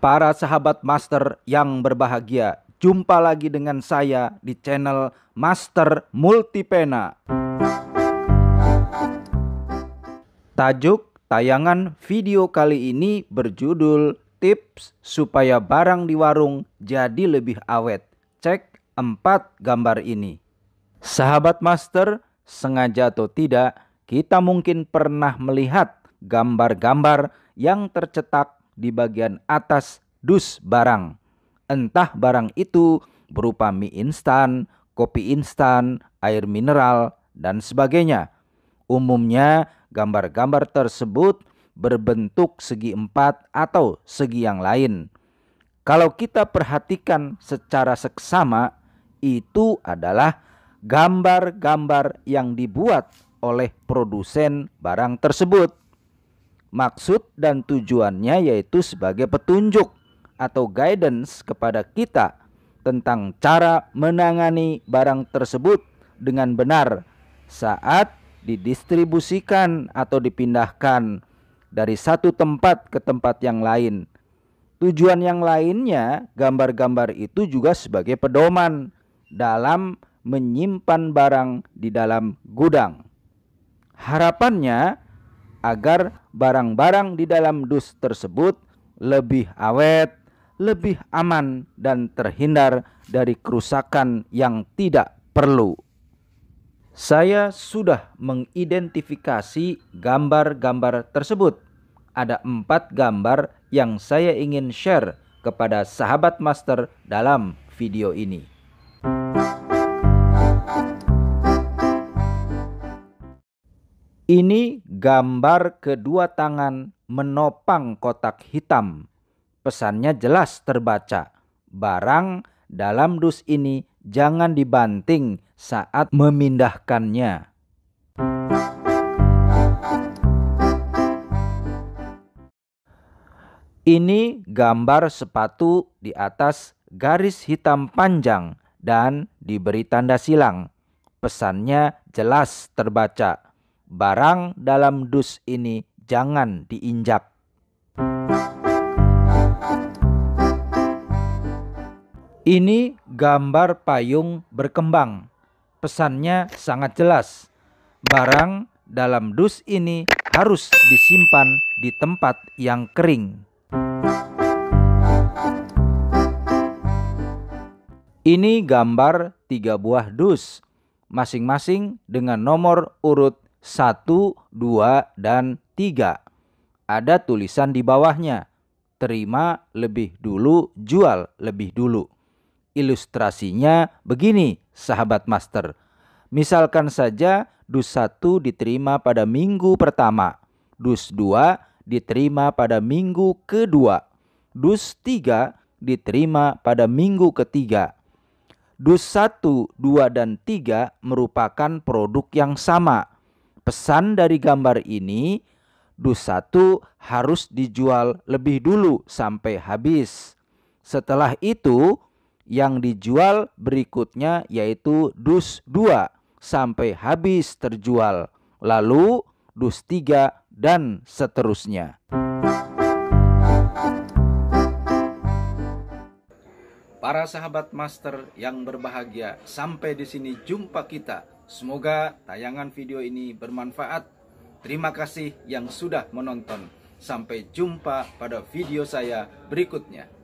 Para sahabat master yang berbahagia, jumpa lagi dengan saya di channel Master Multipena. Tajuk tayangan video kali ini berjudul Tips supaya barang di warung jadi lebih awet. Cek 4 gambar ini. Sahabat master, sengaja atau tidak, kita mungkin pernah melihat gambar-gambar yang tercetak di bagian atas dus barang. Entah barang itu berupa mie instan, kopi instan, air mineral, dan sebagainya. Umumnya gambar-gambar tersebut berbentuk segi empat atau segi yang lain. Kalau kita perhatikan secara seksama, itu adalah gambar-gambar yang dibuat oleh produsen barang tersebut. Maksud dan tujuannya yaitu sebagai petunjuk atau guidance kepada kita tentang cara menangani barang tersebut dengan benar saat didistribusikan atau dipindahkan dari satu tempat ke tempat yang lain. Tujuan yang lainnya, gambar-gambar itu juga sebagai pedoman dalam menyimpan barang di dalam gudang. Harapannya, agar barang-barang di dalam dus tersebut lebih awet, lebih aman, dan terhindar dari kerusakan yang tidak perlu. Saya sudah mengidentifikasi gambar-gambar tersebut. Ada empat gambar yang saya ingin share kepada sahabat master dalam video ini. Ini gambar kedua tangan menopang kotak hitam. Pesannya jelas terbaca. Barang dalam dus ini jangan dibanting saat memindahkannya. Ini gambar sepatu di atas garis hitam panjang dan diberi tanda silang. Pesannya jelas terbaca barang dalam dus ini jangan diinjak. Ini gambar payung berkembang. Pesannya sangat jelas. Barang dalam dus ini harus disimpan di tempat yang kering. Ini gambar tiga buah dus, masing-masing dengan nomor urut 1, 2, dan 3. Ada tulisan di bawahnya, terima lebih dulu, jual lebih dulu. Ilustrasinya begini, sahabat master. Misalkan saja dus 1 diterima pada minggu pertama, dus 2 diterima pada minggu kedua, dus 3 diterima pada minggu ketiga. Dus 1, 2, dan 3 merupakan produk yang sama, Pesan dari gambar ini, dus satu harus dijual lebih dulu sampai habis. Setelah itu, yang dijual berikutnya yaitu dus 2 sampai habis terjual. Lalu dus 3 dan seterusnya. Para sahabat master yang berbahagia, sampai di sini jumpa kita Semoga tayangan video ini bermanfaat. Terima kasih yang sudah menonton. Sampai jumpa pada video saya berikutnya.